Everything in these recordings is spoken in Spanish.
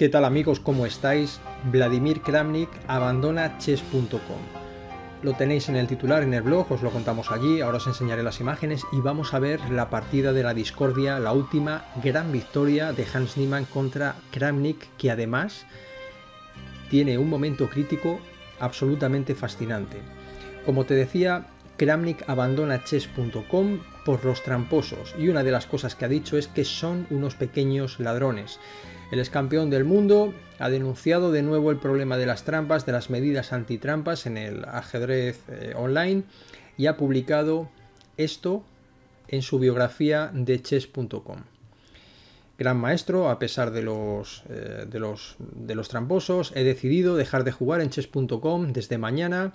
¿Qué tal amigos? ¿Cómo estáis? Vladimir Kramnik abandona chess.com. Lo tenéis en el titular, en el blog, os lo contamos allí, ahora os enseñaré las imágenes y vamos a ver la partida de la discordia, la última gran victoria de Hans Niemann contra Kramnik, que además tiene un momento crítico absolutamente fascinante. Como te decía, Kramnik abandona chess.com por los tramposos y una de las cosas que ha dicho es que son unos pequeños ladrones. El excampeón campeón del mundo ha denunciado de nuevo el problema de las trampas, de las medidas antitrampas en el ajedrez eh, online y ha publicado esto en su biografía de chess.com. Gran maestro, a pesar eh, de los, de, los, tramposos, he decidido dejar de jugar en chess.com desde mañana.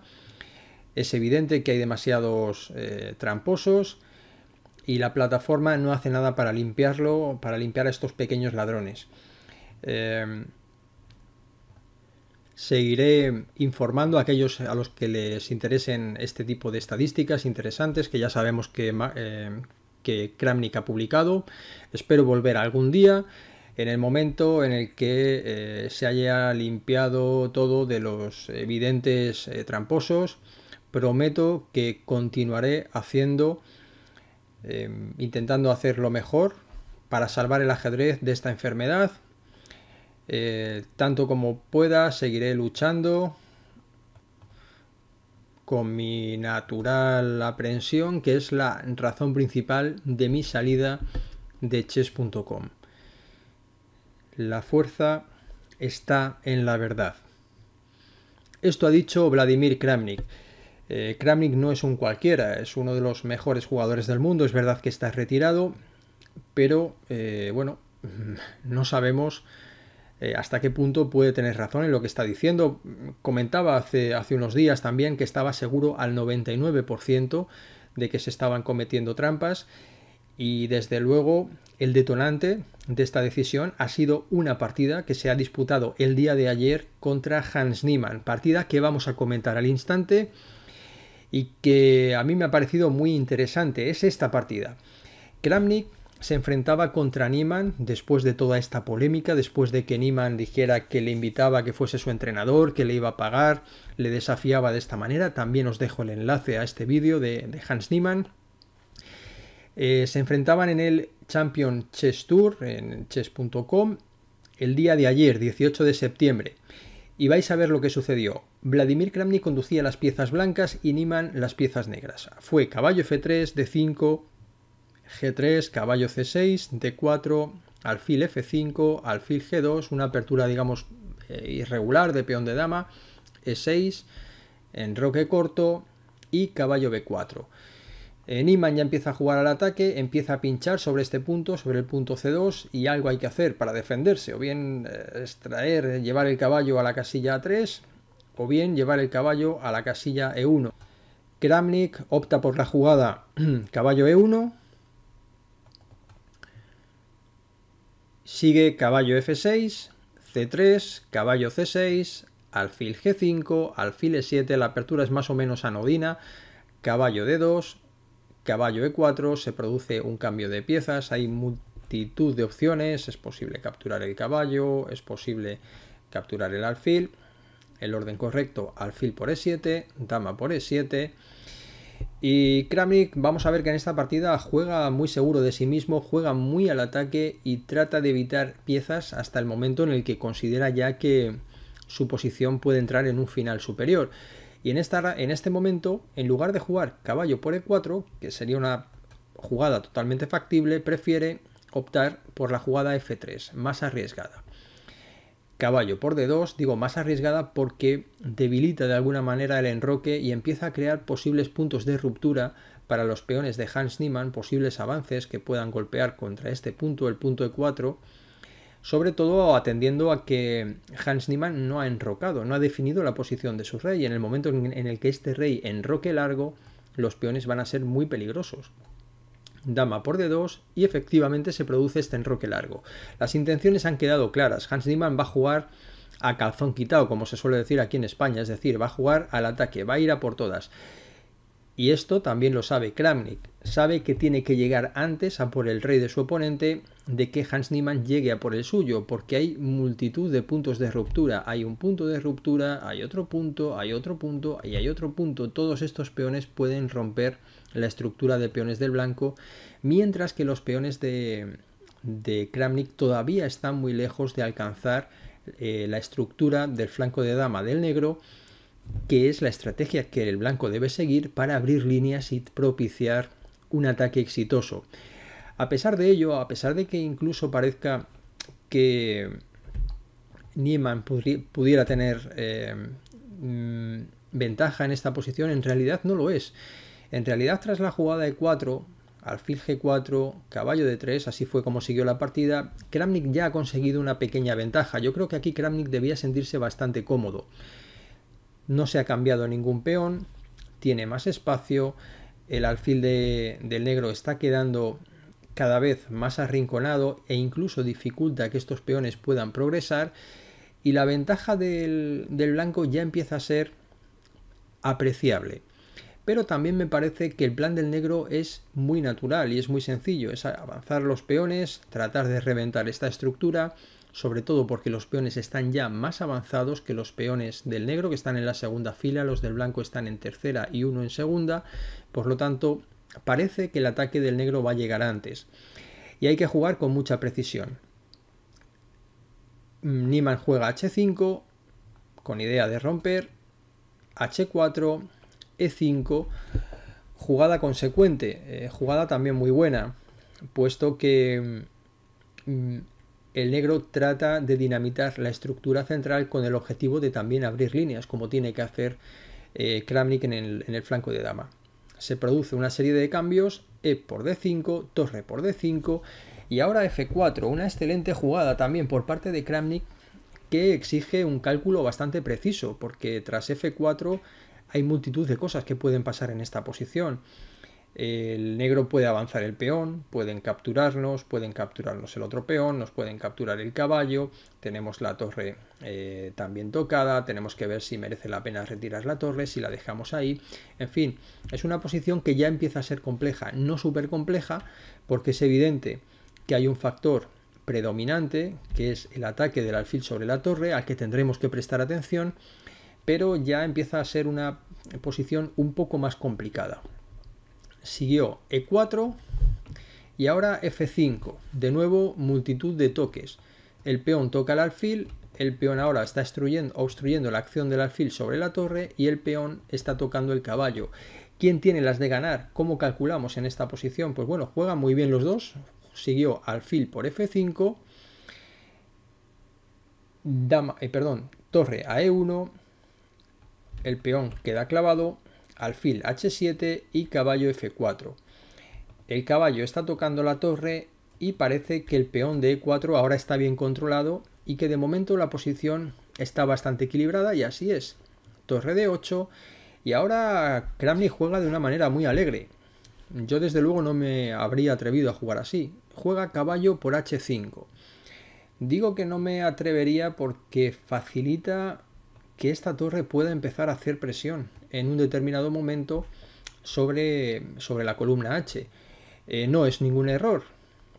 Es evidente que hay demasiados eh, tramposos y la plataforma no hace nada para limpiarlo, para limpiar a estos pequeños ladrones. Em, seguiré informando a aquellos a los que les interesen este tipo de estadísticas interesantes que ya sabemos que, em, Kramnik ha publicado. Espero volver algún día en el momento en el que eh, se haya limpiado todo de los evidentes eh, tramposos. Prometo que continuaré haciendo, em, intentando hacer lo mejor para salvar el ajedrez de esta enfermedad eh, tanto como pueda, seguiré luchando con mi natural aprensión, que es la razón principal de mi salida de chess.com. La fuerza está en la verdad. Esto ha dicho Vladimir Kramnik. Eh, Kramnik no es un cualquiera, es uno de los mejores jugadores del mundo. Es verdad que está retirado, pero eh, bueno, no sabemos eh, hasta qué punto puede tener razón en lo que está diciendo. Comentaba hace, hace unos días también que estaba seguro al 99% de que se estaban cometiendo trampas y desde luego el detonante de esta decisión ha sido una partida que se ha disputado el día de ayer contra Hans Niemann, partida que vamos a comentar al instante y que a mí me ha parecido muy interesante, es esta partida. Kramnik se enfrentaba contra Niemann después de toda esta polémica, después de que Niemann dijera que le invitaba a que fuese su entrenador, que le iba a pagar, le desafiaba de esta manera. También os dejo el enlace a este vídeo de, Hans Niemann. Eh, se enfrentaban en el Champion Chess Tour, en chess.com, el día de ayer, 18 de septiembre. Y vais a ver lo que sucedió. Vladimir Kramnik conducía las piezas blancas y Niemann las piezas negras. Fue caballo F3, D5, G3, caballo C6, D4, alfil F5, alfil G2, una apertura digamos eh, irregular de peón de dama, E6, enroque corto y caballo B4. Niman ya empieza a jugar al ataque, empieza a pinchar sobre este punto, sobre el punto C2 y algo hay que hacer para defenderse, o bien eh, extraer, llevar el caballo a la casilla A3 o bien llevar el caballo a la casilla E1. Kramnik opta por la jugada caballo E1, Sigue caballo f6, c3, caballo c6, alfil g5, alfil e7, la apertura es más o menos anodina, caballo d2, caballo e4, se produce un cambio de piezas, hay multitud de opciones, es posible capturar el caballo, es posible capturar el alfil, el orden correcto alfil por e7, dama por e7, y Kramnik, vamos a ver que en esta partida juega muy seguro de sí mismo, juega muy al ataque y trata de evitar piezas hasta el momento en el que considera ya que su posición puede entrar en un final superior. Y en, esta, en este momento, en lugar de jugar caballo por E4, que sería una jugada totalmente factible, prefiere optar por la jugada F3, más arriesgada caballo por D2, digo más arriesgada porque debilita de alguna manera el enroque y empieza a crear posibles puntos de ruptura para los peones de Hans Niemann, posibles avances que puedan golpear contra este punto, el punto E4, sobre todo atendiendo a que Hans Niemann no ha enrocado, no ha definido la posición de su rey. En el momento en el que este rey enroque largo, los peones van a ser muy peligrosos dama por d2 y efectivamente se produce este enroque largo. Las intenciones han quedado claras. Hans Niemann va a jugar a calzón quitado, como se suele decir aquí en España, es decir, va a jugar al ataque, va a ir a por todas. Y esto también lo sabe Kramnik. Sabe que tiene que llegar antes a por el rey de su oponente de que Hans Niemann llegue a por el suyo, porque hay multitud de puntos de ruptura. Hay un punto de ruptura, hay otro punto, hay otro punto y hay otro punto. Todos estos peones pueden romper la estructura de peones del blanco, mientras que los peones de, Kramnik todavía están muy lejos de alcanzar eh, la estructura del flanco de dama del negro que es la estrategia que el blanco debe seguir para abrir líneas y propiciar un ataque exitoso. A pesar de ello, a pesar de que incluso parezca que Nieman pudiera tener eh, mm, ventaja en esta posición, en realidad no lo es. En realidad, tras la jugada de 4, alfil g4, caballo de 3, así fue como siguió la partida, Kramnik ya ha conseguido una pequeña ventaja. Yo creo que aquí Kramnik debía sentirse bastante cómodo no se ha cambiado ningún peón, tiene más espacio, el alfil del negro está quedando cada vez más arrinconado e incluso dificulta que estos peones puedan progresar y la ventaja del blanco ya empieza a ser apreciable pero también me parece que el plan del negro es muy natural y es muy sencillo, es avanzar los peones, tratar de reventar esta estructura, sobre todo porque los peones están ya más avanzados que los peones del negro, que están en la segunda fila, los del blanco están en tercera y uno en segunda, por lo tanto parece que el ataque del negro va a llegar antes. Y hay que jugar con mucha precisión. Mm, Niemann juega H5 con idea de romper, H4, e5, jugada consecuente, eh, jugada también muy buena, puesto que mm, el negro trata de dinamitar la estructura central con el objetivo de también abrir líneas, como tiene que hacer eh, Kramnik en el, en el, flanco de dama. Se produce una serie de cambios, E por D5, torre por D5 y ahora F4, una excelente jugada también por parte de Kramnik que exige un cálculo bastante preciso, porque tras F4 hay multitud de cosas que pueden pasar en esta posición. El negro puede avanzar el peón, pueden capturarnos, pueden capturarnos el otro peón, nos pueden capturar el caballo, tenemos la torre eh, también tocada, tenemos que ver si merece la pena retirar la torre, si la dejamos ahí. En fin, es una posición que ya empieza a ser compleja, no súper compleja, porque es evidente que hay un factor predominante, que es el ataque del alfil sobre la torre, al que tendremos que prestar atención, pero ya empieza a ser una posición un poco más complicada. Siguió E4 y ahora F5, de nuevo multitud de toques. El peón toca el alfil, el peón ahora está obstruyendo la acción del alfil sobre la torre y el peón está tocando el caballo. ¿Quién tiene las de ganar? ¿Cómo calculamos en esta posición? Pues bueno, juegan muy bien los dos. Siguió alfil por F5, dama, eh, perdón, torre a E1, el peón queda clavado, alfil h7 y caballo f4. El caballo está tocando la torre y parece que el peón de e4 ahora está bien controlado y que de momento la posición está bastante equilibrada y así es. Torre d 8 y ahora Kramnik juega de una manera muy alegre. Yo desde luego no me habría atrevido a jugar así. Juega caballo por h5. Digo que no me atrevería porque facilita que esta torre pueda empezar a hacer presión en un determinado momento sobre, sobre la columna H. Eh, no es ningún error,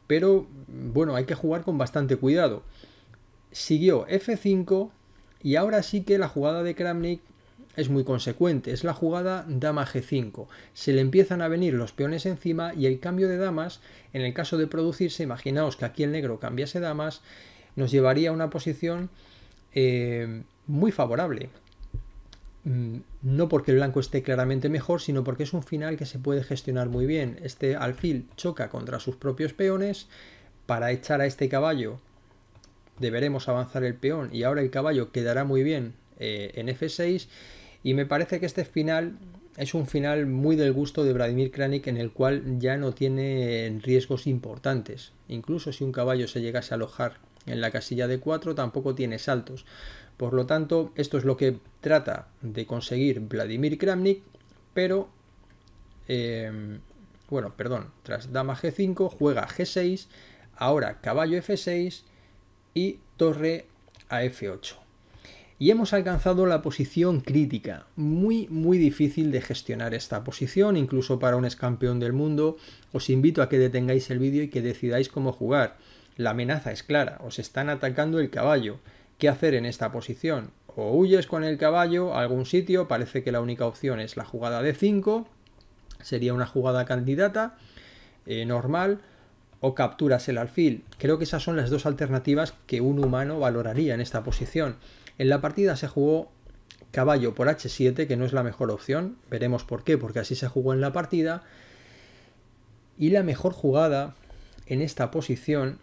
pero bueno, hay que jugar con bastante cuidado. Siguió F5 y ahora sí que la jugada de Kramnik es muy consecuente, es la jugada dama G5. Se le empiezan a venir los peones encima y el cambio de damas, en el caso de producirse, imaginaos que aquí el negro cambiase damas, nos llevaría a una posición... Eh, muy favorable. Mm, no porque el blanco esté claramente mejor, sino porque es un final que se puede gestionar muy bien. Este alfil choca contra sus propios peones para echar a este caballo. Deberemos avanzar el peón y ahora el caballo quedará muy bien eh, en F6 y me parece que este final es un final muy del gusto de Vladimir Kranik en el cual ya no tiene riesgos importantes. Incluso si un caballo se llegase a alojar en la casilla de 4 tampoco tiene saltos. Por lo tanto, esto es lo que trata de conseguir Vladimir Kramnik, pero... Em, bueno, perdón, tras dama g5 juega g6, ahora caballo f6 y torre a f8. Y hemos alcanzado la posición crítica, muy muy difícil de gestionar esta posición, incluso para un ex del mundo. Os invito a que detengáis el vídeo y que decidáis cómo jugar. La amenaza es clara, os están atacando el caballo qué hacer en esta posición. O huyes con el caballo a algún sitio, parece que la única opción es la jugada de 5, sería una jugada candidata, eh, normal, o capturas el alfil. Creo que esas son las dos alternativas que un humano valoraría en esta posición. En la partida se jugó caballo por h7, que no es la mejor opción, veremos por qué, porque así se jugó en la partida. Y la mejor jugada en esta posición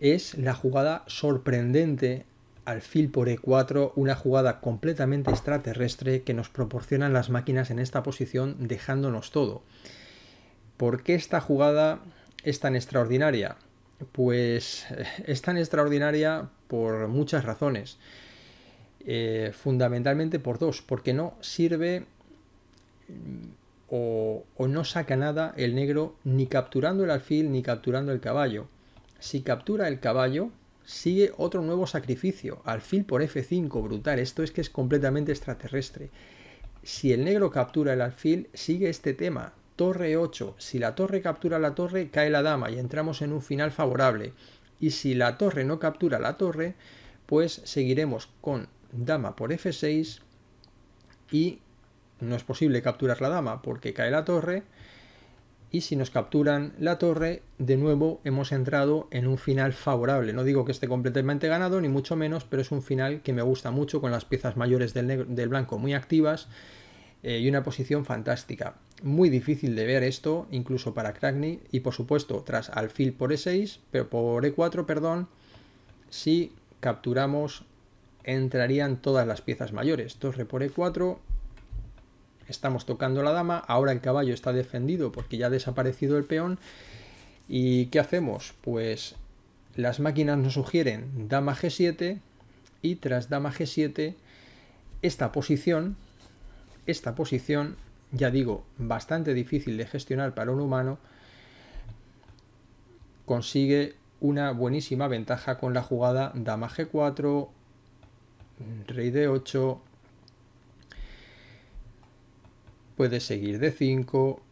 es la jugada sorprendente alfil por e4, una jugada completamente extraterrestre que nos proporcionan las máquinas en esta posición dejándonos todo. ¿Por qué esta jugada es tan extraordinaria? Pues eh, es tan extraordinaria por muchas razones. Eh, fundamentalmente por dos, porque no sirve mm, o no saca nada el negro ni capturando el alfil ni capturando el caballo. Si captura el caballo, sigue otro nuevo sacrificio. Alfil por F5, brutal. Esto es que es completamente extraterrestre. Si el negro captura el alfil, sigue este tema. Torre 8. Si la torre captura la torre, cae la dama y entramos en un final favorable. Y si la torre no captura la torre, pues seguiremos con dama por F6 y no es posible capturar la dama porque cae la torre y si nos capturan la torre, de nuevo hemos entrado en un final favorable. No digo que esté completamente ganado, ni mucho menos, pero es un final que me gusta mucho con las piezas mayores del, blanco muy activas eh, y una posición fantástica. Muy difícil de ver esto, incluso para Crackney, y por supuesto, tras alfil por E6, pero por E4, perdón, si capturamos entrarían todas las piezas mayores. Torre por E4, estamos tocando la dama, ahora el caballo está defendido porque ya ha desaparecido el peón. ¿Y qué hacemos? Pues las máquinas nos sugieren dama g7 y tras dama g7 esta posición, esta posición, ya digo, bastante difícil de gestionar para un humano, consigue una buenísima ventaja con la jugada dama g4, rey d8, puede seguir de 5,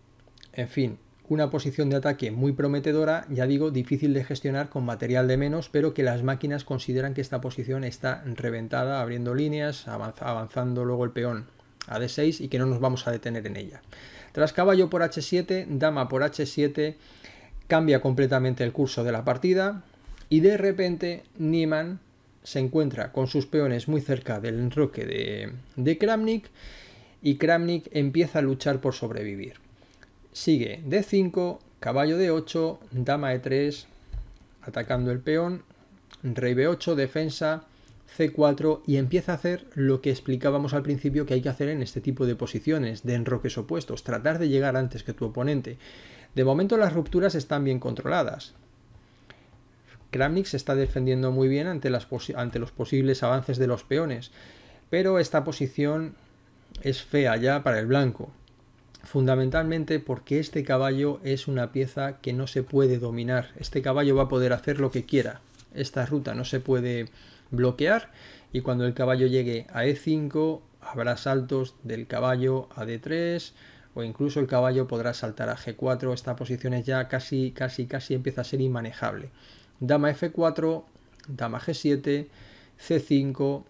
en fin, una posición de ataque muy prometedora, ya digo, difícil de gestionar con material de menos, pero que las máquinas consideran que esta posición está reventada, abriendo líneas, avanzando luego el peón a d6 y que no nos vamos a detener en ella. Tras caballo por h7, dama por h7, cambia completamente el curso de la partida y de repente Niemann se encuentra con sus peones muy cerca del enroque de, de Kramnik y Kramnik empieza a luchar por sobrevivir. Sigue D5, caballo D8, dama E3, atacando el peón, rey B8, defensa, C4 y empieza a hacer lo que explicábamos al principio que hay que hacer en este tipo de posiciones, de enroques opuestos, tratar de llegar antes que tu oponente. De momento las rupturas están bien controladas. Kramnik se está defendiendo muy bien ante, las ante los posibles avances de los peones, pero esta posición es fea ya para el blanco, fundamentalmente porque este caballo es una pieza que no se puede dominar. Este caballo va a poder hacer lo que quiera. Esta ruta no se puede bloquear y cuando el caballo llegue a E5 habrá saltos del caballo a D3 o incluso el caballo podrá saltar a G4. Esta posición es ya casi, casi, casi empieza a ser inmanejable. Dama F4, dama G7, C5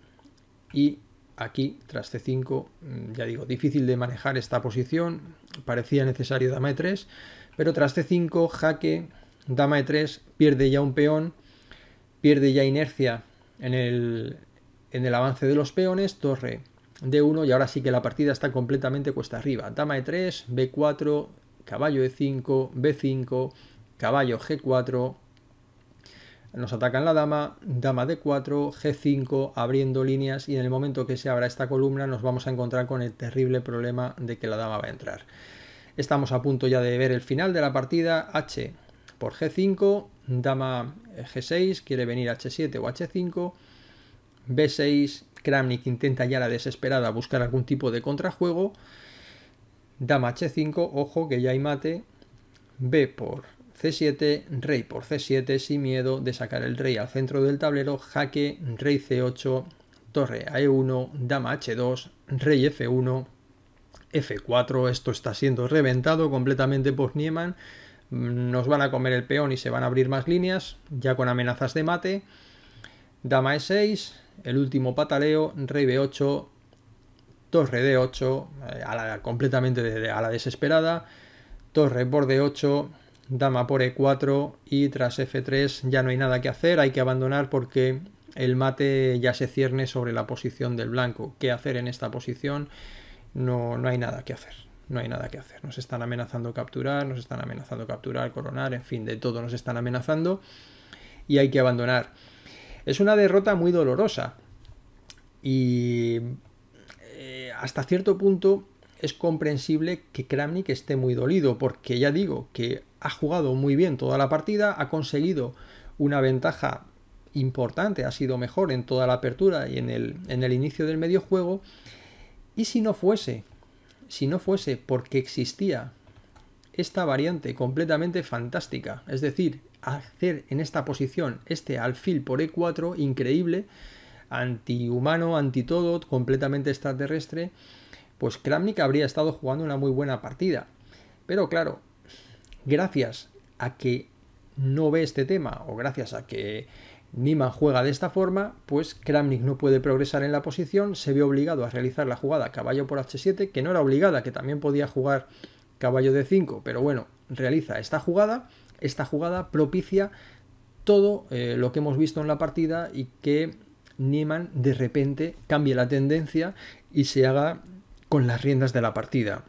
y aquí, tras C5, mm, ya digo, difícil de manejar esta posición, parecía necesario dama E3, pero tras C5, jaque, dama E3, pierde ya un peón, pierde ya inercia en el, en el avance de los peones, torre D1 y ahora sí que la partida está completamente cuesta arriba. Dama E3, B4, caballo E5, B5, caballo G4, nos atacan la dama, dama d 4, G5, abriendo líneas y en el momento que se abra esta columna nos vamos a encontrar con el terrible problema de que la dama va a entrar. Estamos a punto ya de ver el final de la partida, H por G5, dama eh, G6, quiere venir H7 o H5, B6, Kramnik intenta ya la desesperada buscar algún tipo de contrajuego, dama H5, ojo que ya hay mate, B por C7, rey por C7 sin miedo de sacar el rey al centro del tablero, jaque, rey C8, torre a 1 dama H2, rey F1, F4. Esto está siendo reventado completamente por Nieman. Mm, nos van a comer el peón y se van a abrir más líneas, ya con amenazas de mate. Dama E6, el último pataleo, rey B8, torre D8, eh, completamente a la desesperada. Torre por D8, dama por e4 y tras f3 ya no hay nada que hacer, hay que abandonar porque el mate ya se cierne sobre la posición del blanco. ¿Qué hacer en esta posición? No, no hay nada que hacer. No hay nada que hacer. Nos están amenazando capturar, nos están amenazando capturar, coronar, en fin, de todo nos están amenazando y hay que abandonar. Es una derrota muy dolorosa y eh, hasta cierto punto es comprensible que Kramnik esté muy dolido, porque ya digo que ha jugado muy bien toda la partida, ha conseguido una ventaja importante, ha sido mejor en toda la apertura y en el, en el inicio del medio juego. Y si no fuese, si no fuese porque existía esta variante completamente fantástica, es decir, hacer en esta posición este alfil por E4 increíble, antihumano, anti todo, completamente extraterrestre, pues Kramnik habría estado jugando una muy buena partida. Pero claro, gracias a que no ve este tema o gracias a que Niman juega de esta forma, pues Kramnik no puede progresar en la posición, se ve obligado a realizar la jugada caballo por h7, que no era obligada, que también podía jugar caballo de 5, pero bueno, realiza esta jugada, esta jugada propicia todo eh, lo que hemos visto en la partida y que Niman de repente cambie la tendencia y se haga con las riendas de la partida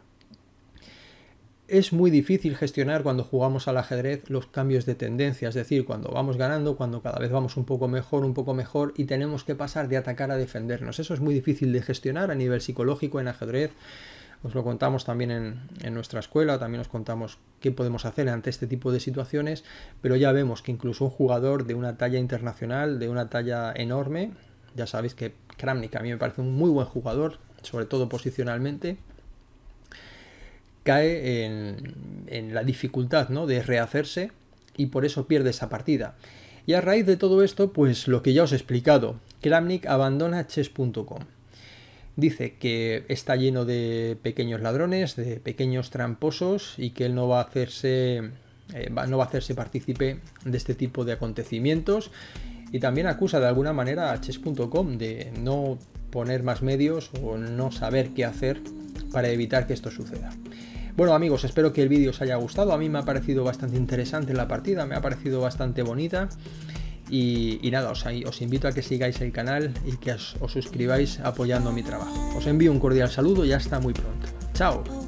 es muy difícil gestionar cuando jugamos al ajedrez los cambios de tendencia, es decir, cuando vamos ganando, cuando cada vez vamos un poco mejor, un poco mejor y tenemos que pasar de atacar a defendernos. Eso es muy difícil de gestionar a nivel psicológico en ajedrez. Os lo contamos también en, nuestra escuela, también os contamos qué podemos hacer ante este tipo de situaciones, pero ya vemos que incluso un jugador de una talla internacional, de una talla enorme, ya sabéis que Kramnik a mí me parece un muy buen jugador, sobre todo posicionalmente, cae en, la dificultad ¿no? de rehacerse y por eso pierde esa partida. Y a raíz de todo esto, pues lo que ya os he explicado, Kramnik abandona chess.com. Dice que está lleno de pequeños ladrones, de pequeños tramposos y que él no va a hacerse, eh, no va a hacerse partícipe de este tipo de acontecimientos. Y también acusa de alguna manera a chess.com de no poner más medios o no saber qué hacer para evitar que esto suceda. Bueno amigos, espero que el vídeo os haya gustado. A mí me ha parecido bastante interesante la partida, me ha parecido bastante bonita. Y, nada, os, invito a que sigáis el canal y que os, os suscribáis apoyando mi trabajo. Os envío un cordial saludo y hasta muy pronto. ¡Chao!